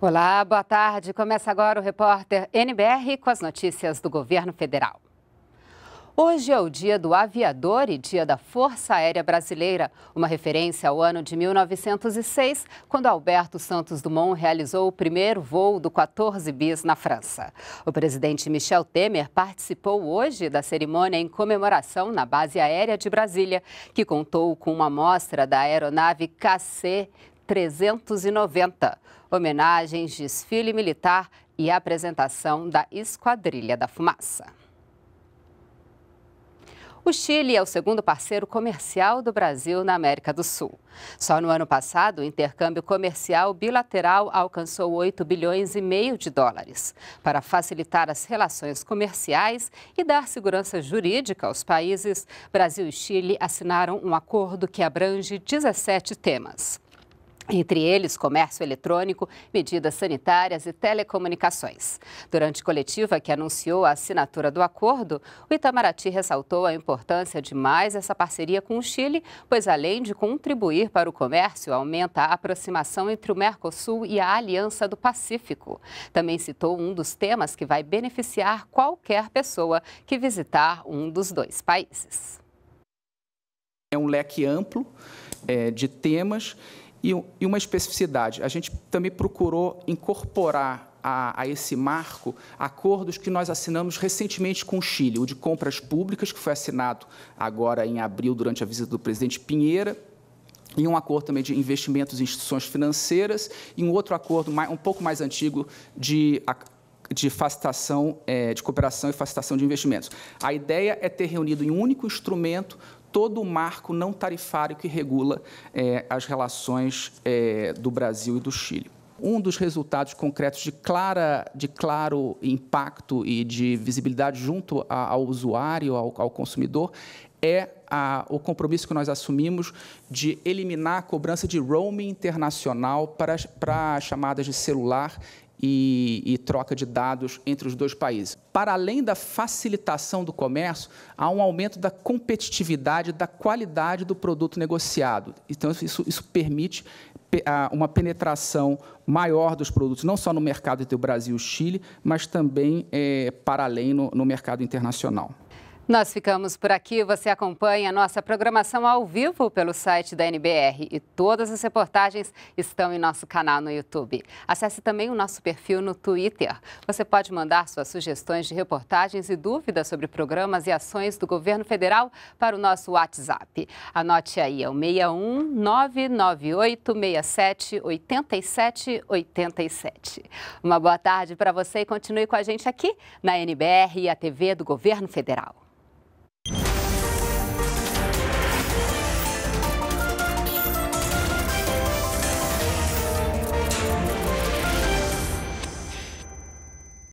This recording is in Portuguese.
Olá, boa tarde. Começa agora o repórter NBR com as notícias do governo federal. Hoje é o Dia do Aviador e Dia da Força Aérea Brasileira, uma referência ao ano de 1906, quando Alberto Santos Dumont realizou o primeiro voo do 14 bis na França. O presidente Michel Temer participou hoje da cerimônia em comemoração na Base Aérea de Brasília, que contou com uma amostra da aeronave KC 390. Homenagens, desfile militar e apresentação da Esquadrilha da Fumaça. O Chile é o segundo parceiro comercial do Brasil na América do Sul. Só no ano passado, o intercâmbio comercial bilateral alcançou 8 bilhões e meio de dólares. Para facilitar as relações comerciais e dar segurança jurídica aos países, Brasil e Chile assinaram um acordo que abrange 17 temas entre eles comércio eletrônico, medidas sanitárias e telecomunicações. Durante coletiva que anunciou a assinatura do acordo, o Itamaraty ressaltou a importância de mais essa parceria com o Chile, pois além de contribuir para o comércio, aumenta a aproximação entre o Mercosul e a Aliança do Pacífico. Também citou um dos temas que vai beneficiar qualquer pessoa que visitar um dos dois países. É um leque amplo é, de temas e, e uma especificidade, a gente também procurou incorporar a, a, esse marco acordos que nós assinamos recentemente com o Chile, o de compras públicas, que foi assinado agora em abril, durante a visita do presidente Pinheira, e um acordo também de investimentos em instituições financeiras, e um outro acordo mais, um pouco mais antigo de de facilitação, é, de cooperação e facilitação de investimentos. A ideia é ter reunido em um único instrumento todo o marco não tarifário que regula é, as relações é, do Brasil e do Chile. Um dos resultados concretos de, clara, de claro impacto e de visibilidade junto a, ao usuário, ao, ao consumidor, é a, o compromisso que nós assumimos de eliminar a cobrança de roaming internacional para, para chamadas de celular e, e, troca de dados entre os dois países. Para além da facilitação do comércio, há um aumento da competitividade, da qualidade do produto negociado. Então, isso, isso permite uma penetração maior dos produtos, não só no mercado entre o Brasil e o Chile, mas também é, para além no, no mercado internacional. Nós ficamos por aqui. Você acompanha a nossa programação ao vivo pelo site da NBR e todas as reportagens estão em nosso canal no YouTube. Acesse também o nosso perfil no Twitter. Você pode mandar suas sugestões de reportagens e dúvidas sobre programas e ações do governo federal para o nosso WhatsApp. Anote aí, é o 61 99867 Uma boa tarde para você e continue com a gente aqui na NBR e a TV do Governo Federal.